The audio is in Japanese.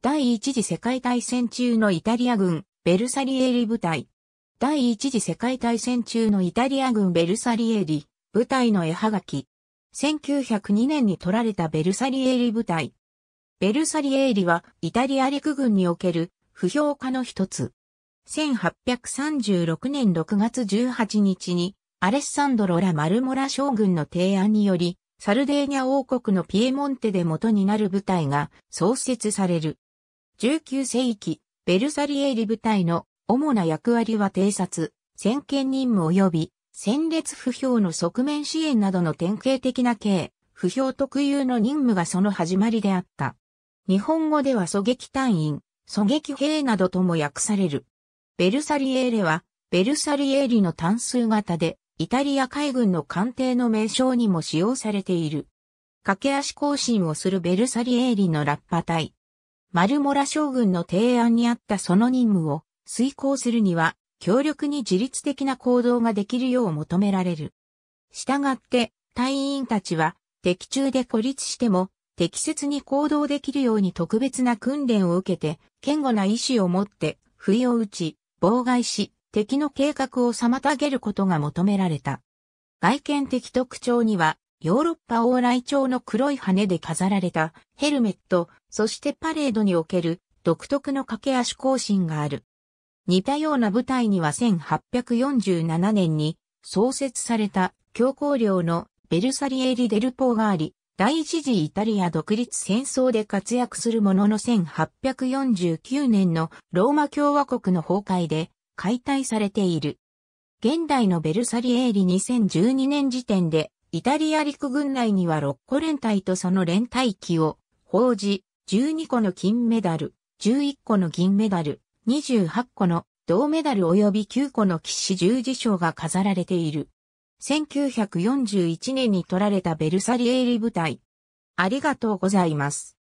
第一次世界大戦中のイタリア軍、ベルサリエリ部隊。第一次世界大戦中のイタリア軍ベルサリエリ、部隊の絵はがき。1902年に取られたベルサリエリ部隊。ベルサリエリはイタリア陸軍における不評家の一つ。1836年6月18日にアレッサンドロ・ラ・マルモラ将軍の提案により、サルデーニャ王国のピエモンテで元になる部隊が創設される。19世紀、ベルサリエーリ部隊の主な役割は偵察、先見任務及び、戦列不評の側面支援などの典型的な形、不評特有の任務がその始まりであった。日本語では狙撃隊員、狙撃兵などとも訳される。ベルサリエーレは、ベルサリエーリの単数型で、イタリア海軍の艦艇の名称にも使用されている。駆け足行進をするベルサリエーリのラッパ隊。丸モラ将軍の提案にあったその任務を遂行するには、強力に自律的な行動ができるよう求められる。したがって、隊員たちは、敵中で孤立しても、適切に行動できるように特別な訓練を受けて、堅固な意志を持って、不意を打ち、妨害し、敵の計画を妨げることが求められた。外見的特徴には、ヨーロッパ往来帳の黒い羽で飾られたヘルメット、そしてパレードにおける独特の駆け足行進がある。似たような舞台には1847年に創設された教皇領のベルサリエリ・デルポーがあり、第一次イタリア独立戦争で活躍するものの1849年のローマ共和国の崩壊で解体されている。現代のベルサリエーリ2012年時点でイタリア陸軍内には6個連隊とその連隊機を報じ、12個の金メダル、11個の銀メダル、28個の銅メダル及び9個の騎士十字章が飾られている。1941年に取られたベルサリエーリ部隊。ありがとうございます。